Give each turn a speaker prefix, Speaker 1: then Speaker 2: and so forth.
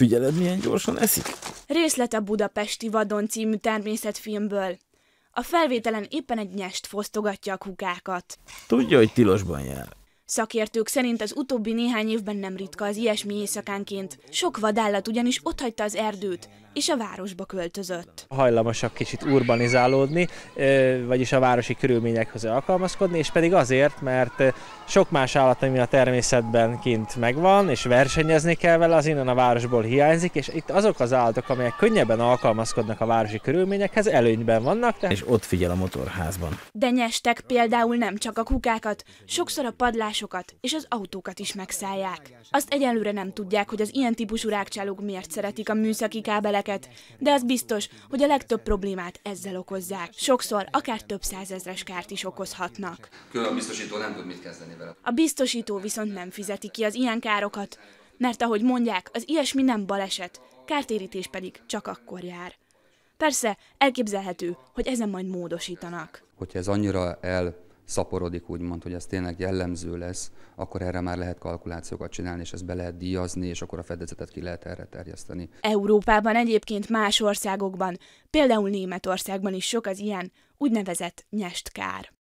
Speaker 1: Figyeled, milyen gyorsan eszik?
Speaker 2: Részlet a Budapesti Vadon című természetfilmből. A felvételen éppen egy nyest fosztogatja a kukákat.
Speaker 1: Tudja, hogy tilosban jár.
Speaker 2: Szakértők szerint az utóbbi néhány évben nem ritka az ilyesmi éjszakánként. Sok vadállat ugyanis otthagyta az erdőt, és a városba költözött.
Speaker 1: Hajlamosak kicsit urbanizálódni, vagyis a városi körülményekhez alkalmazkodni, és pedig azért, mert sok más állat, ami a természetben kint megvan, és versenyezni kell vele, az innen a városból hiányzik, és itt azok az állatok, amelyek könnyebben alkalmazkodnak a városi körülményekhez, előnyben
Speaker 2: vannak. De... És
Speaker 1: ott figyel a motorházban.
Speaker 2: De nyestek például nem csak a kukákat, sokszor a padlás lakásokat és az autókat is megszállják. Azt egyelőre nem tudják, hogy az ilyen típusú rákcsálók miért szeretik a műszaki kábeleket, de az biztos, hogy a legtöbb problémát ezzel okozzák. Sokszor akár több százezres kárt is okozhatnak. a biztosító nem tud mit kezdeni vele. A biztosító viszont nem fizeti ki az ilyen károkat, mert ahogy mondják, az ilyesmi nem baleset, kártérítés pedig csak akkor jár. Persze, elképzelhető, hogy ezen majd módosítanak.
Speaker 3: Hogyha ez annyira el szaporodik, úgymond, hogy ez tényleg jellemző lesz, akkor erre már lehet kalkulációkat csinálni, és ezt be lehet díjazni, és akkor a fedezetet ki lehet erre terjeszteni.
Speaker 2: Európában egyébként más országokban, például Németországban is sok az ilyen úgynevezett nyestkár.